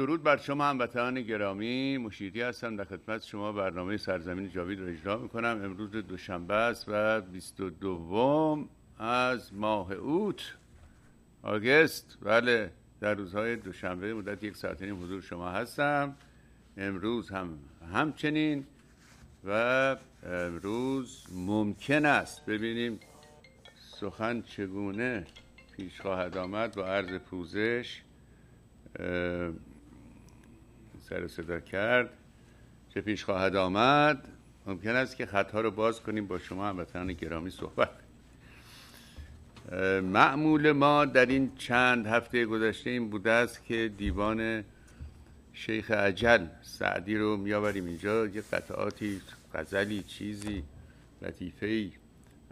درود بر شما هموطنان گرامی مشیری هستم در خدمت شما برنامه سرزمین جاوید را اجرا میکنم امروز دوشنبه است و 22 از ماه اوت آگست بله در روزهای دوشنبه مدت یک ساعت نیم حضور شما هستم امروز هم همچنین و امروز ممکن است ببینیم سخن چگونه پیش خواهد آمد با عرض پوزش سر صدا کرد چه پیش خواهد آمد ممکن است که خطها رو باز کنیم با شما هموطنان گرامی صحبت معمول ما در این چند هفته گذشته این بوده است که دیوان شیخ عجل سعدی رو میآوریم اینجا یه قطعاتی غزلی چیزی لطیفه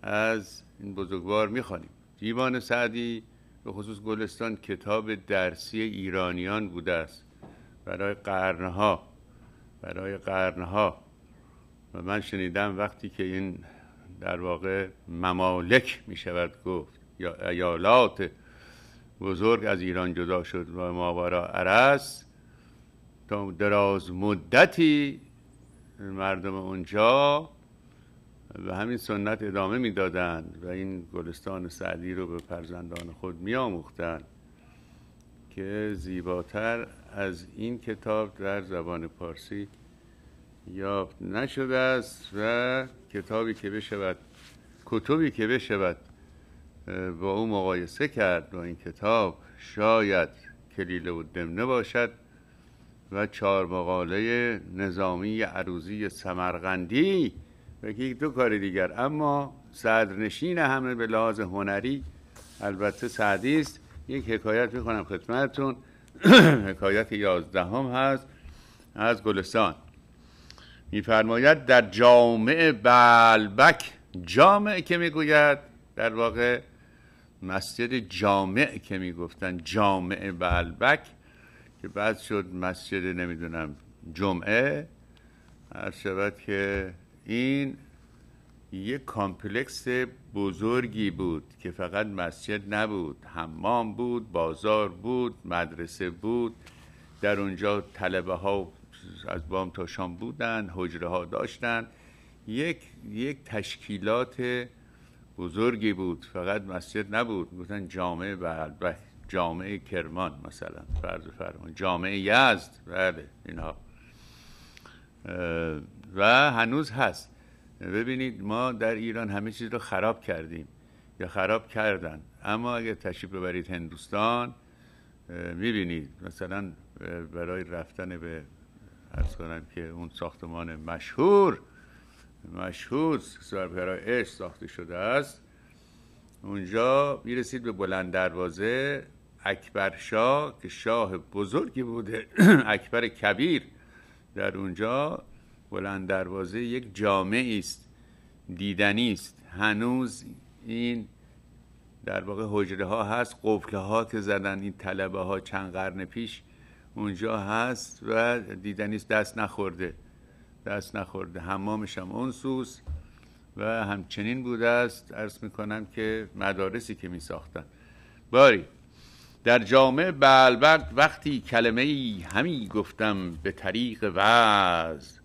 از این بزرگوار میخوانیم دیوان سعدی به خصوص گلستان کتاب درسی ایرانیان بوده است برای قرنها برای قرنها و من شنیدم وقتی که این در واقع ممالک می شود گفت یا ایالات بزرگ از ایران جدا شد و ماورا عرس تا دراز مدتی مردم اونجا به همین سنت ادامه میدادند و این گلستان سعدی رو به فرزندان خود میآموختند که زیباتر از این کتاب در زبان پارسی یافت نشده است و کتابی که بشود کتبی که بشود با او مقایسه کرد با این کتاب شاید کلیله و دمنه باشد و چهار مقاله نظامی عروضی سمرغندی و یک دو کار دیگر اما صدرنشین همه به لحاظ هنری البته سعدی است یک حکایت میکنم خدمتتون حکایت یازدهم هست از گلستان میفرماید در جامع بلبک جامع که میگوید در واقع مسجد جامع که میگفتن جامع بلبک که بعد شد مسجد نمیدونم جمعه هر شود که این یک کامپلکس بزرگی بود که فقط مسجد نبود حمام بود بازار بود مدرسه بود در اونجا طلبه ها از بام تا شام بودن حجره ها داشتن یک یک تشکیلات بزرگی بود فقط مسجد نبود گفتن جامعه بعد جامعه کرمان مثلا فرض فرمان جامعه یزد بله اینها و هنوز هست ببینید ما در ایران همه چیز رو خراب کردیم یا خراب کردن اما اگه تشریف ببرید هندوستان میبینید مثلا برای رفتن به ارز کنم که اون ساختمان مشهور مشهور سرپرای اش ساخته شده است اونجا میرسید به بلند دروازه اکبر شاه که شاه بزرگی بوده اکبر کبیر در اونجا بلند دروازه یک جامعه است دیدنی است هنوز این در واقع حجره ها هست قفله ها که زدن این طلبه ها چند قرن پیش اونجا هست و دیدنی است دست نخورده دست نخورده حمامش هم اون و همچنین بوده است عرض می کنم که مدارسی که می ساختن باری در جامعه بلبرد وقتی کلمه همی گفتم به طریق وز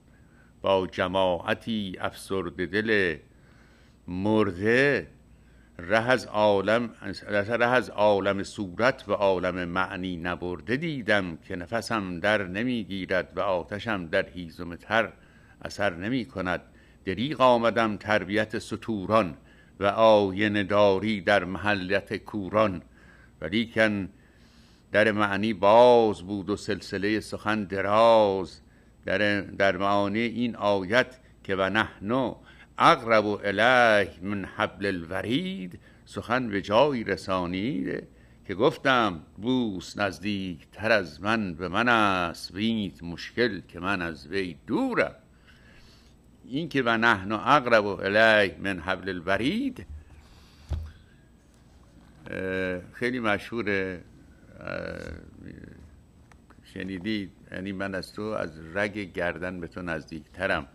با جماعتی افسرده دل مرده ره از عالم ره عالم صورت و عالم معنی نبرده دیدم که نفسم در نمیگیرد و آتشم در هیزم اثر نمی کند دریغ آمدم تربیت ستوران و آین داری در محلت کوران ولیکن در معنی باز بود و سلسله سخن دراز در, در معانی این آیت که و نحنو اقرب و اله من حبل الورید سخن به جایی رسانید که گفتم بوس نزدیک تر از من به من است و مشکل که من از وی دورم این که و نحن اقرب و اله من حبل الورید خیلی مشهور شنیدید یعنی من از تو از رگ گردن به تو نزدیکترم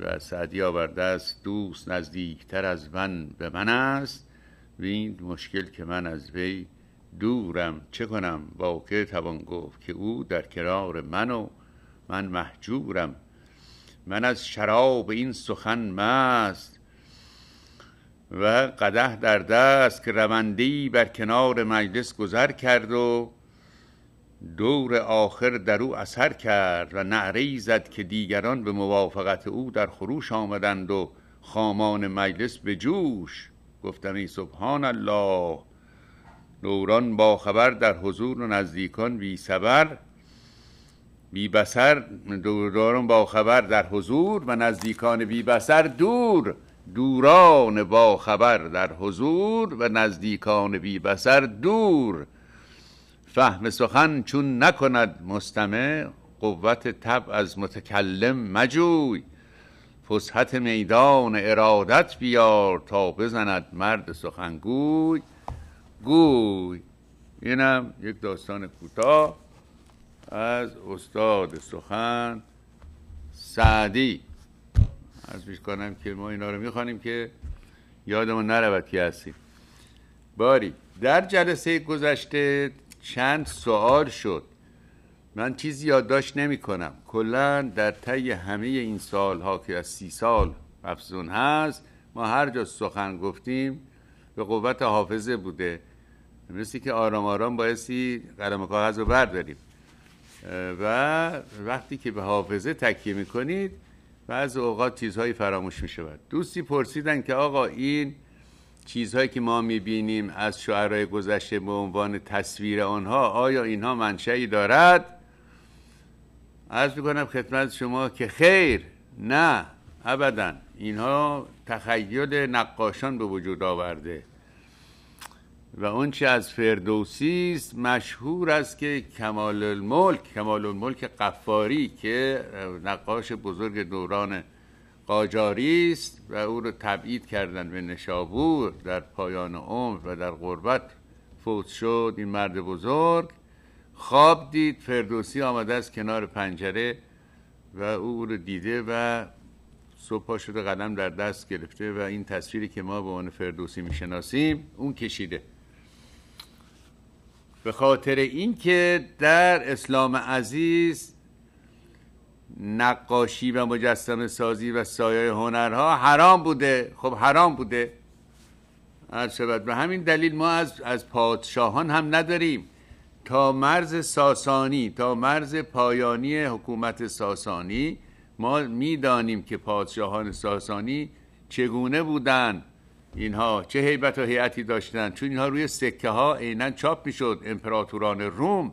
و سعدی آورده است دوست نزدیکتر از من به من است و این مشکل که من از وی دورم چه کنم واقع توان گفت که او در کنار من و من محجورم من از شراب این سخن مست و قده در دست که روندی بر کنار مجلس گذر کرد و دور آخر در او اثر کرد و نعره زد که دیگران به موافقت او در خروش آمدند و خامان مجلس به جوش گفتم ای سبحان الله دوران با خبر در حضور و نزدیکان بی سبر بی بسر دوران با خبر در حضور و نزدیکان بی بسر دور دوران با خبر در حضور و نزدیکان بی بسر دور فهم سخن چون نکند مستمع قوت طبع از متکلم مجوی فسحت میدان ارادت بیار تا بزند مرد سخنگوی گوی اینم یک داستان کوتاه از استاد سخن سعدی از بیش کنم که ما اینا رو میخوانیم که یادمون نرود که هستیم باری در جلسه گذشته چند سوال شد من چیزی یادداشت نمی کنم کلا در طی همه این ها که از سی سال افزون هست ما هر جا سخن گفتیم به قوت حافظه بوده مثل که آرام آرام بایستی قلم کاغذ رو برداریم و وقتی که به حافظه تکیه میکنید بعض اوقات چیزهایی فراموش شود دوستی پرسیدن که آقا این چیزهایی که ما میبینیم از شعرهای گذشته به عنوان تصویر آنها آیا اینها منشعی دارد عرض میکنم خدمت شما که خیر نه ابدا اینها تخیل نقاشان به وجود آورده و اون چه از فردوسی است مشهور است که کمال الملک کمال الملک قفاری که نقاش بزرگ دوران قاجاری است و او را تبعید کردن به نشابور در پایان عمر و در غربت فوت شد این مرد بزرگ خواب دید فردوسی آمده از کنار پنجره و او رو دیده و صبح شده قدم در دست گرفته و این تصویری که ما به عنوان فردوسی میشناسیم اون کشیده به خاطر اینکه در اسلام عزیز نقاشی و مجسم سازی و سایه هنرها حرام بوده خب حرام بوده شود به همین دلیل ما از, از پادشاهان هم نداریم تا مرز ساسانی تا مرز پایانی حکومت ساسانی ما میدانیم که پادشاهان ساسانی چگونه بودند اینها چه هیبت و هیئتی داشتند چون اینها روی سکه ها عینا چاپ میشد امپراتوران روم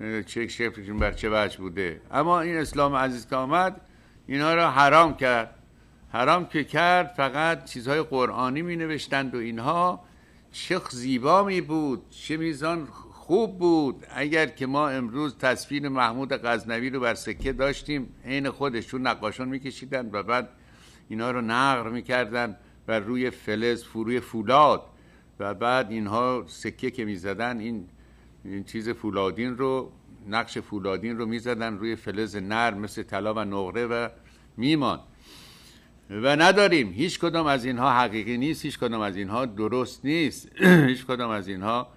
چک شکلشون بر چه وجه بوده اما این اسلام عزیز که آمد اینها را حرام کرد حرام که کرد فقط چیزهای قرآنی می نوشتند و اینها چه زیبا می بود چه میزان خوب بود اگر که ما امروز تصویر محمود غزنوی رو بر سکه داشتیم عین خودشون نقاشان میکشیدن و بعد اینها رو نقر میکردن و روی فلز روی فولاد و بعد اینها سکه که میزدن این این چیز فولادین رو نقش فولادین رو میزدن روی فلز نرم مثل طلا و نقره و میمان و نداریم هیچ کدام از اینها حقیقی نیست هیچ کدام از اینها درست نیست هیچ کدام از اینها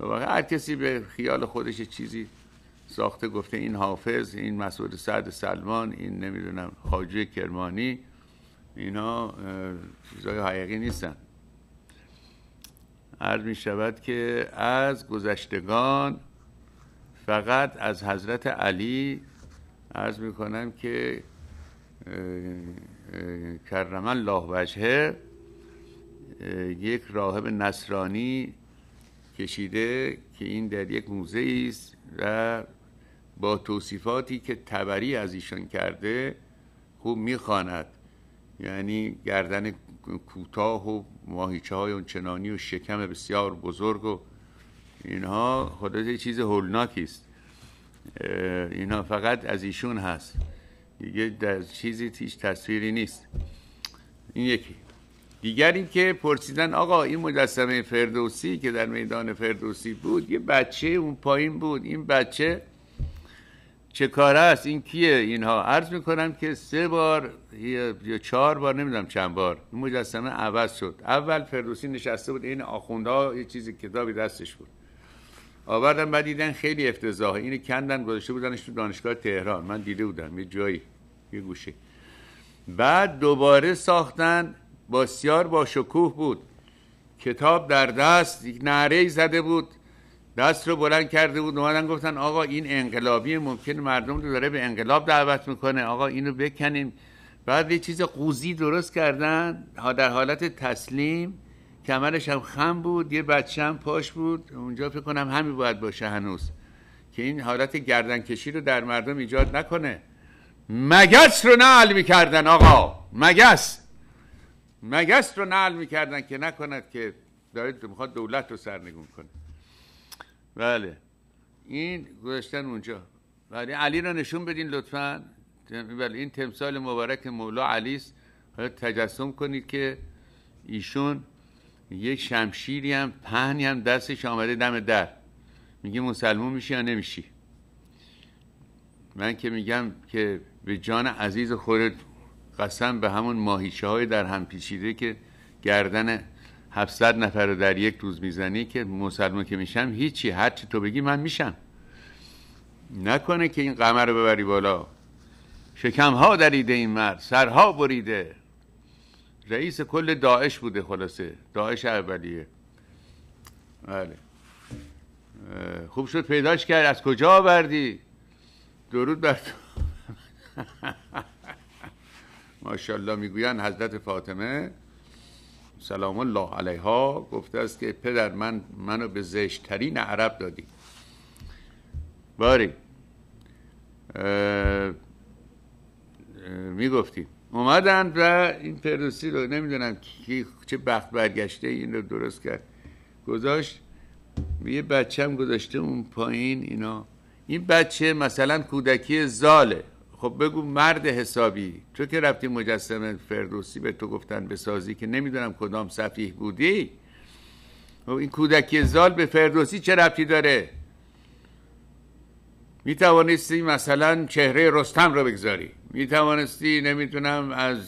هر کسی به خیال خودش چیزی ساخته گفته این حافظ این مسعود سعد سلمان این نمیدونم خاجه کرمانی اینا چیزای حقیقی نیستن عرض می شود که از گذشتگان فقط از حضرت علی عرض می کنم که کرم الله وجهه یک راهب نصرانی کشیده که این در یک موزه است و با توصیفاتی که تبری از ایشان کرده خوب میخواند یعنی گردن کوتاه و ماهیچه های چنانی و شکم بسیار بزرگ و اینها خدا یه چیز هولناکی است اینها فقط از ایشون هست دیگه در چیزی هیچ تصویری نیست این یکی دیگری که پرسیدن آقا این مجسمه فردوسی که در میدان فردوسی بود یه بچه اون پایین بود این بچه چه کار است این کیه اینها عرض میکنم که سه بار یا چهار بار نمیدونم چند بار مجسمه عوض شد اول فردوسی نشسته بود این آخوندها یه چیزی کتابی دستش بود آوردن بعد دیدن خیلی افتضاحه اینو کندن گذاشته بودنش تو دانشگاه تهران من دیده بودم یه جایی یه گوشه بعد دوباره ساختن بسیار با شکوه بود کتاب در دست یک زده بود دست رو بلند کرده بود اومدن گفتن آقا این انقلابی ممکن مردم رو داره به انقلاب دعوت میکنه آقا اینو بکنیم بعد یه چیز قوزی درست کردن ها در حالت تسلیم کمرش هم خم بود یه بچه هم پاش بود اونجا فکر کنم همین باید باشه هنوز که این حالت کشی رو در مردم ایجاد نکنه مگس رو نعل میکردن آقا مگس مگس رو نعل میکردن که نکند که دارید میخواد دولت رو سرنگون کنه بله این گذاشتن اونجا بله علی را نشون بدین لطفا بله این تمثال مبارک مولا علی است حالا تجسم کنید که ایشون یک شمشیری هم پهنی هم دستش آمده دم در میگه مسلمون میشی یا نمیشی من که میگم که به جان عزیز خورد قسم به همون ماهیچه های در هم پیچیده که گردن 700 نفر رو در یک روز میزنی که مسلمان که میشم هیچی هر تو بگی من میشم نکنه که این قمر رو ببری بالا شکمها دریده این مرد سرها بریده رئیس کل داعش بوده خلاصه داعش اولیه بله خوب شد پیداش کرد از کجا آوردی درود بر تو ماشاءالله میگویند حضرت فاطمه سلام الله علیها گفته است که پدر من منو به زشتترین عرب دادی باری میگفتیم اومدن و این فردوسی رو نمیدونم کی چه بخت برگشته این رو درست کرد گذاشت یه بچه هم گذاشته اون پایین اینا این بچه مثلا کودکی زاله خب بگو مرد حسابی تو که رفتی مجسم فردوسی به تو گفتن بسازی که نمیدونم کدام صفیح بودی خب این کودکی زال به فردوسی چه رفتی داره می توانستی مثلا چهره رستم رو بگذاری می توانستی نمیتونم از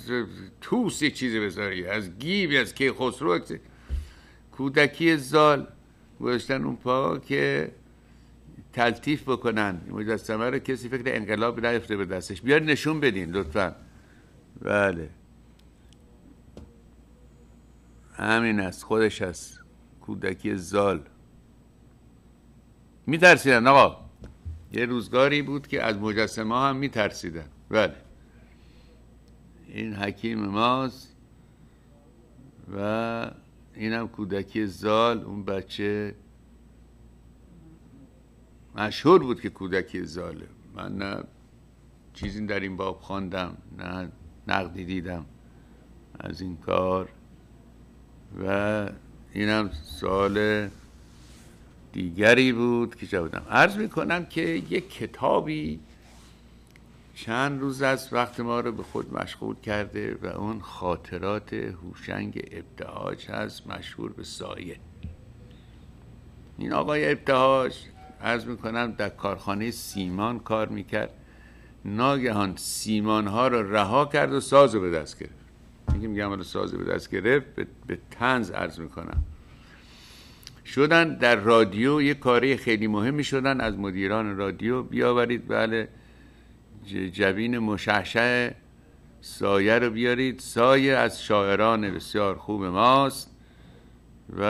توس یک چیزی بذاری از گیب از کیخسرو کودکی زال گذاشتن اون پا که تلطیف بکنن مجسمه رو کسی فکر انقلاب نیفته به دستش بیار نشون بدین لطفا بله همین است خودش است کودکی زال میترسیدن آقا یه روزگاری بود که از مجسمه هم میترسیدن بله این حکیم ماست و اینم کودکی زال اون بچه مشهور بود که کودکی ظالم من نه چیزی در این باب خواندم نه نقدی دیدم از این کار و اینم سال دیگری بود که جوابم عرض میکنم که یک کتابی چند روز از وقت ما رو به خود مشغول کرده و اون خاطرات هوشنگ ابتهاج هست مشهور به سایه این آقای ابتهاج عرض میکنم در کارخانه سیمان کار میکرد ناگهان سیمان ها رو رها کرد و ساز رو به دست گرفت میگه میگم ساز به دست گرفت به, به تنز عرض میکنم شدن در رادیو یه کاری خیلی مهمی شدن از مدیران رادیو بیاورید بله جبین مشعشع سایه رو بیارید سایه از شاعران بسیار خوب ماست و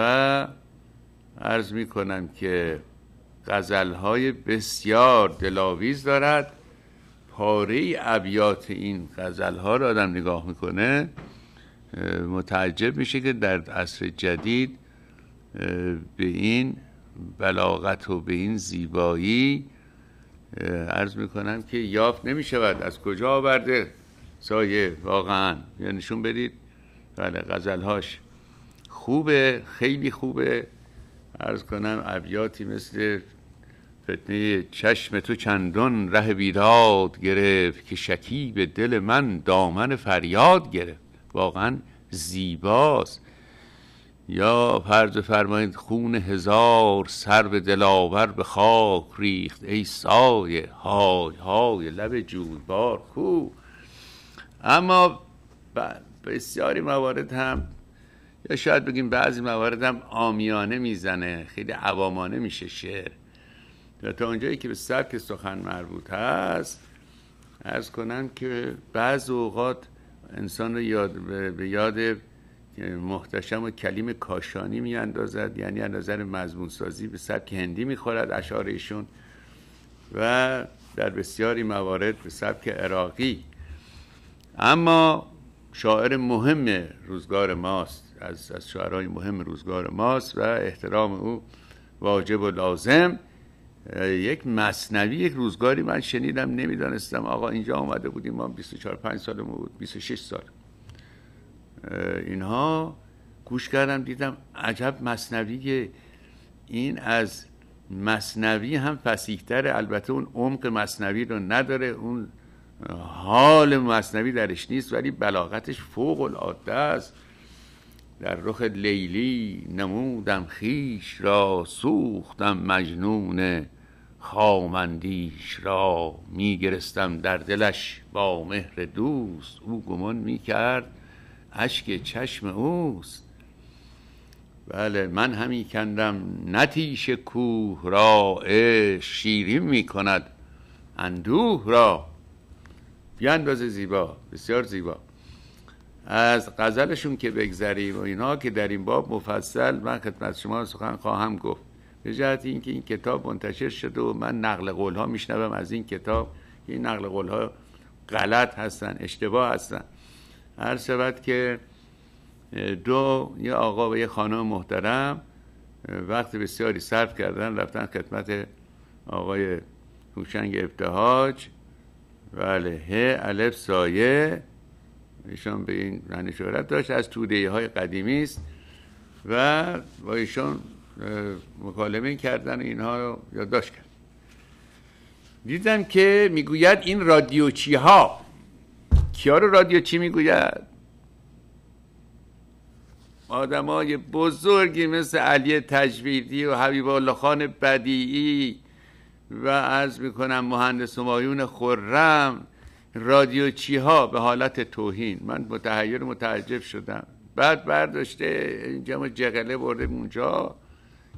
عرض میکنم که غزلهای بسیار دلاویز دارد پاره ابیات این غزلها را آدم نگاه میکنه متعجب میشه که در عصر جدید به این بلاغت و به این زیبایی عرض میکنم که یافت نمیشود از کجا آورده سایه واقعا یا نشون بدید بله غزلهاش خوبه خیلی خوبه ارز کنم ابیاتی مثل فتنه چشم تو چندان ره بیداد گرفت که شکی به دل من دامن فریاد گرفت واقعا زیباست یا فرض فرمایید خون هزار سر به دلاور به خاک ریخت ای سایه های های لب بار کو اما بسیاری موارد هم یا شاید بگیم بعضی موارد هم آمیانه میزنه خیلی عوامانه میشه شعر و تا اونجایی که به سبک سخن مربوط هست ارز کنم که بعض اوقات انسان رو یاد به یاد محتشم و کلیم کاشانی میاندازد یعنی از نظر مضمون سازی به سبک هندی میخورد اشعار ایشون و در بسیاری موارد به سبک عراقی اما شاعر مهم روزگار ماست از, از شاعرهای مهم روزگار ماست و احترام او واجب و لازم یک مصنوی یک روزگاری من شنیدم نمیدانستم آقا اینجا آمده بودیم ما 24 5 سالمون بود 26 سال اینها گوش کردم دیدم عجب مصنوی این از مصنوی هم فسیحتره البته اون عمق مصنوی رو نداره اون حال مصنوی درش نیست ولی بلاغتش فوق العاده است در رخ لیلی نمودم خیش را سوختم مجنونه خامندیش را میگرستم در دلش با مهر دوست او گمان میکرد اشک چشم اوست بله من همی کندم نتیش کوه را شیرین می کند اندوه را بیانداز زیبا بسیار زیبا از غزلشون که بگذریم و اینا که در این باب مفصل من خدمت شما سخن خواهم گفت به جهت اینکه این کتاب منتشر شده و من نقل قول ها میشنوم از این کتاب این نقل قول ها غلط هستن اشتباه هستن هر شود که دو یه آقا و یه خانم محترم وقت بسیاری صرف کردن رفتن خدمت آقای هوشنگ ابتهاج بله ه الف سایه ایشان به این رنشورت داشت از توده های قدیمی است و با ایشان مکالمه کردن اینها رو یادداشت کرد دیدم که میگوید این رادیوچی ها کیا رو رادیوچی میگوید آدمای بزرگی مثل علی تجویدی و حبیب الله خان بدیعی و از میکنم مهندس همایون خرم رادیوچی ها به حالت توهین من متحیر متعجب شدم بعد برداشته اینجا ما جغله برده اونجا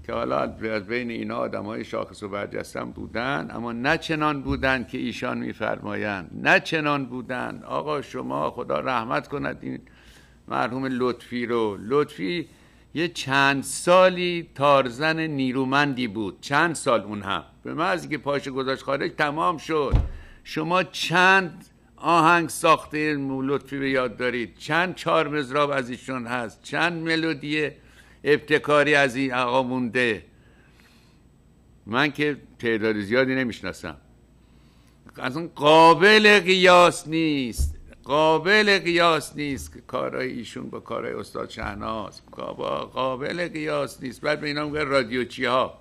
که حالا از بین اینا آدم های شاخص و برجستم بودن اما نه چنان بودن که ایشان میفرمایند نه چنان بودن آقا شما خدا رحمت کند این مرحوم لطفی رو لطفی یه چند سالی تارزن نیرومندی بود چند سال اون هم به من که پاش گذاشت خارج تمام شد شما چند آهنگ ساخته لطفی به یاد دارید چند چهار مزراب از ایشون هست چند ملودیه ابتکاری از این آقا مونده من که تعداد زیادی نمیشناسم از اون قابل قیاس نیست قابل قیاس نیست که کارای ایشون با کارای استاد شهناز قابل قیاس نیست بعد به اینا رادیو رادیوچی ها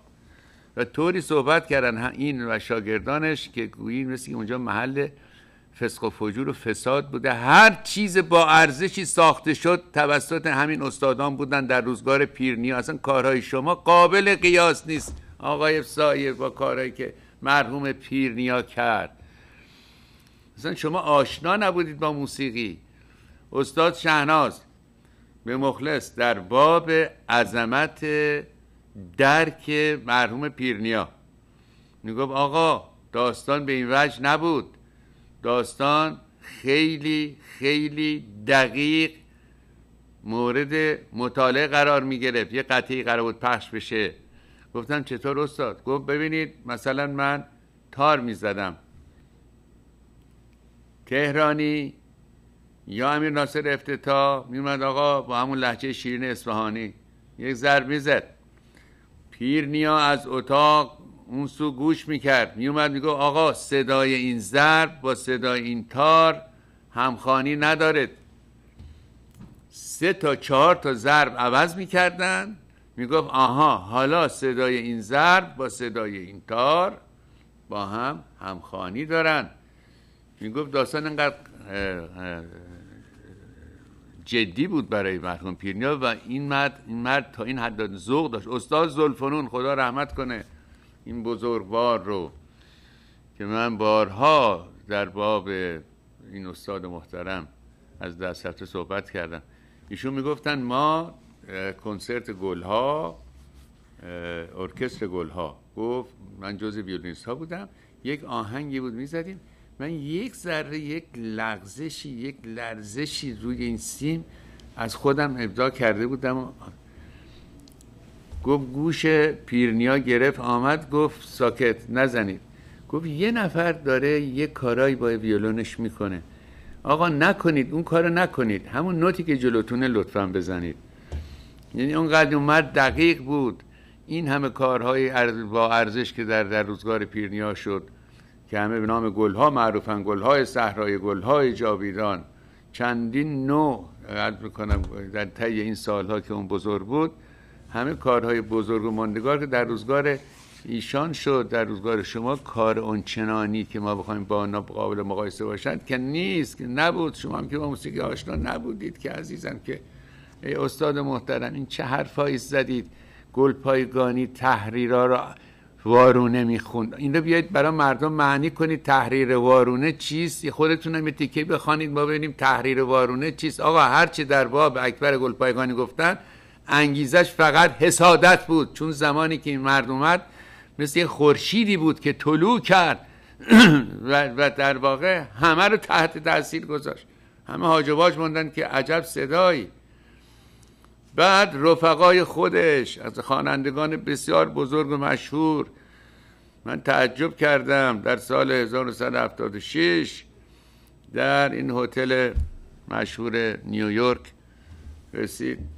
و طوری صحبت کردن این و شاگردانش که گویی مثل اونجا محل فسق و فجور و فساد بوده هر چیز با ارزشی ساخته شد توسط همین استادان بودن در روزگار پیرنیا اصلا کارهای شما قابل قیاس نیست آقای سایر با کارهایی که مرحوم پیرنیا کرد اصلا شما آشنا نبودید با موسیقی استاد شهناز به مخلص در باب عظمت درک مرحوم پیرنیا میگفت آقا داستان به این وجه نبود داستان خیلی خیلی دقیق مورد مطالعه قرار می گرفت یه قطعی قرار بود پخش بشه گفتم چطور استاد گفت ببینید مثلا من تار می زدم تهرانی یا امیر ناصر افتتا میومد آقا با همون لحجه شیرین اصفهانی یک می زد نیا از اتاق اون سو گوش میکرد میومد میگو آقا صدای این ضرب با صدای این تار همخانی ندارد سه تا چهار تا ضرب عوض میکردن میگفت آها حالا صدای این ضرب با صدای این تار با هم همخانی دارن میگفت داستان انقدر جدی بود برای مرحوم پیرنیا و این مرد این مرد تا این حد ذوق داشت استاد زلفنون خدا رحمت کنه این بزرگوار رو که من بارها در باب این استاد محترم از هفته صحبت کردم ایشون میگفتن ما کنسرت گلها ارکستر گلها گفت من جز ویولینیست ها بودم یک آهنگی بود میزدیم من یک ذره یک لغزشی یک لرزشی روی این سیم از خودم ابدا کرده بودم گفت گوش پیرنیا گرفت آمد گفت ساکت نزنید گفت یه نفر داره یه کارایی با ویولونش میکنه آقا نکنید اون کارو نکنید همون نوتی که جلوتونه لطفا بزنید یعنی اونقدر اومد دقیق بود این همه کارهای با ارزش که در, در روزگار پیرنیا شد که همه به نام گلها معروفن گلهای صحرای گلهای جاویدان چندین نوع عرض میکنم در طی این سالها که اون بزرگ بود همه کارهای بزرگ و ماندگار که در روزگار ایشان شد در روزگار شما کار اونچنانی که ما بخوایم با آنها قابل مقایسه باشند که نیست که نبود شما هم که با موسیقی آشنا نبودید که عزیزم که ای استاد محترم این چه حرفایی زدید گلپایگانی پایگانی تحریرا را وارونه میخوند این رو بیایید برای مردم معنی کنید تحریر وارونه چیست خودتون یه تیکه بخوانید ما ببینیم تحریر وارونه چیست آقا هرچی در باب اکبر گلپایگانی گفتن انگیزش فقط حسادت بود چون زمانی که این مرد اومد مثل یه خورشیدی بود که طلوع کرد و در واقع همه رو تحت تاثیر گذاشت همه حاجباش موندن که عجب صدایی بعد رفقای خودش از خوانندگان بسیار بزرگ و مشهور من تعجب کردم در سال 1976 در این هتل مشهور نیویورک رسید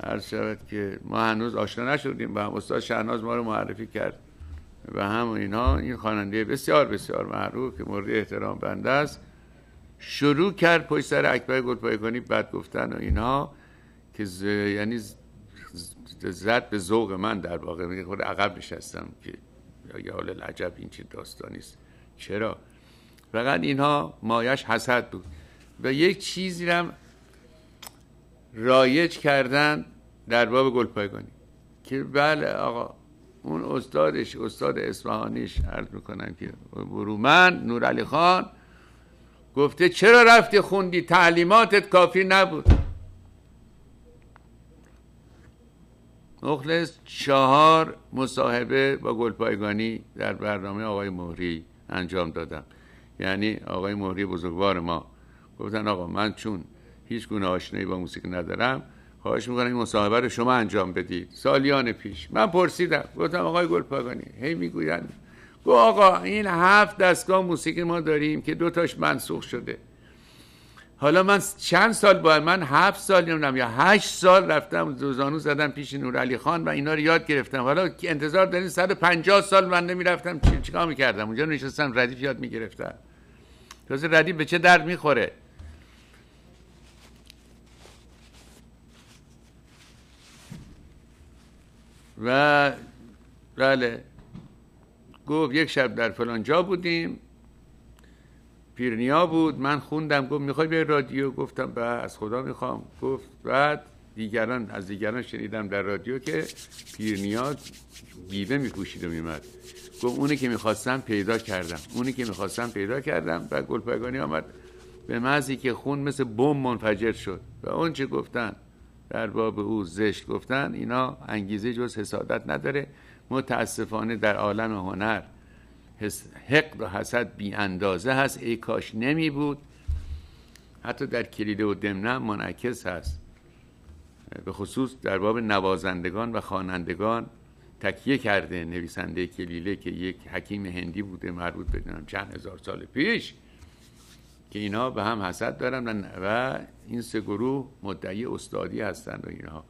عرض شود که ما هنوز آشنا نشدیم و هم استاد شهناز ما رو معرفی کرد و هم اینها این خواننده بسیار بسیار معروف که مورد احترام بنده است شروع کرد پشت سر اکبر کنی بد گفتن و اینها که یعنی ز... زد به ذوق من در واقع میگه خود عقب نشستم که یا حال لجب این چه داستانی است چرا فقط اینها مایش حسد بود و یک چیزی هم رایج کردن در باب گلپایگانی که بله آقا اون استادش استاد اصفهانیش عرض میکنم که برومن نور علی خان گفته چرا رفتی خوندی تعلیماتت کافی نبود مخلص چهار مصاحبه با گلپایگانی در برنامه آقای مهری انجام دادم یعنی آقای مهری بزرگوار ما گفتن آقا من چون هیچ گونه آشنایی با موسیقی ندارم خواهش میکنم این مصاحبه رو شما انجام بدید سالیان پیش من پرسیدم گفتم آقای گلپاگانی هی میگویند گو آقا این هفت دستگاه موسیقی ما داریم که دوتاش منسوخ شده حالا من چند سال با من هفت سال نمیدونم یا هشت سال رفتم دوزانو زدم پیش نورعلی خان و اینا رو یاد گرفتم حالا انتظار دارین 150 سال من نمیرفتم چیکار میکردم اونجا نشستم ردیف یاد میگرفتم تازه ردیف به چه درد میخوره و بله گفت یک شب در فلان جا بودیم پیرنیا بود من خوندم گفت میخوای به رادیو گفتم به از خدا میخوام گفت بعد دیگران از دیگران شنیدم در رادیو که پیرنیا بیوه میپوشید و میمد گفت اونی که میخواستم پیدا کردم اونی که میخواستم پیدا کردم و گلپگانی آمد به مزی که خون مثل بم منفجر شد و اون چه گفتن در باب او زشت گفتن اینا انگیزه جز حسادت نداره متاسفانه در عالم هنر حقد و حسد بی اندازه هست ای کاش نمی بود حتی در کلیده و دمنه منعکس هست به خصوص در باب نوازندگان و خوانندگان تکیه کرده نویسنده کلیله که یک حکیم هندی بوده مربوط بدنم چند هزار سال پیش که به هم حسد دارن و این سه گروه مدعی استادی هستند و اینها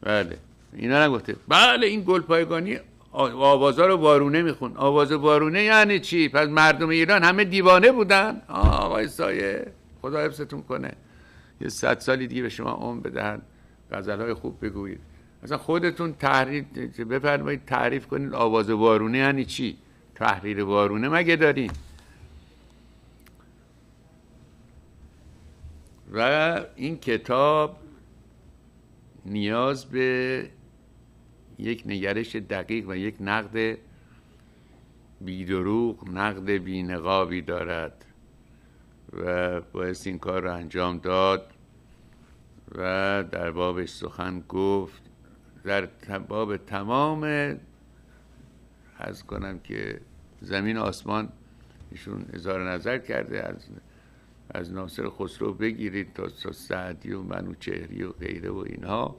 بله اینا نگفته بله این گل پایگانی آوازا رو وارونه میخون آواز وارونه یعنی چی پس مردم ایران همه دیوانه بودن آقای سایه خدا حفظتون کنه یه صد سالی دیگه به شما عمر بدهن های خوب بگویید اصلا خودتون تحریر بفرمایید تعریف کنید آواز وارونه یعنی چی تحریر وارونه مگه دارین و این کتاب نیاز به یک نگرش دقیق و یک نقد بیدروغ نقد بینقابی دارد و باعث این کار را انجام داد و در بابش سخن گفت در باب تمام از کنم که زمین آسمان ایشون اظهار نظر کرده از از ناصر خسرو بگیرید تا سعدی و چهری و غیره و اینها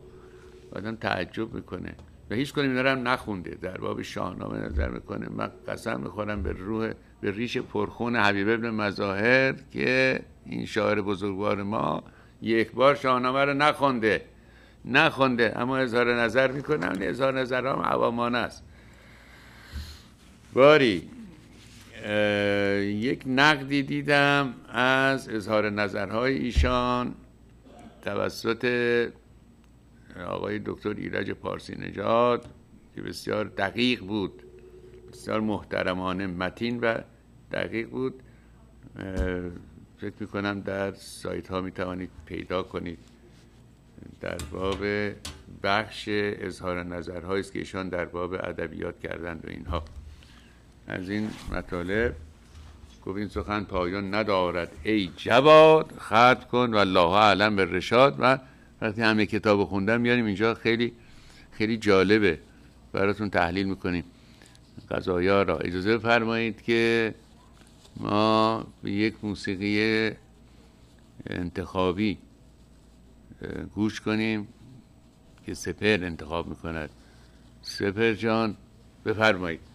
آدم تعجب میکنه و هیچ کنیم نرم نخونده در باب شاهنامه نظر میکنه من قسم میخورم به روح به ریش پرخون حبیب ابن مظاهر که این شاعر بزرگوار ما یک بار شاهنامه رو نخونده نخونده اما اظهار نظر میکنم اظهار نظر هم عوامانه است باری یک نقدی دیدم از اظهار نظرهای ایشان توسط آقای دکتر ایرج پارسی نجات که بسیار دقیق بود بسیار محترمانه متین و دقیق بود فکر می کنم در سایت ها می توانید پیدا کنید در باب بخش اظهار نظرهایی است که ایشان در باب ادبیات کردند و اینها از این مطالب گفت این سخن پایان ندارد ای جواد خط کن و الله اعلم به رشاد و وقتی همه کتاب خوندم میاریم اینجا خیلی خیلی جالبه براتون تحلیل میکنیم غذایا را اجازه بفرمایید که ما به یک موسیقی انتخابی گوش کنیم که سپر انتخاب میکند سپر جان بفرمایید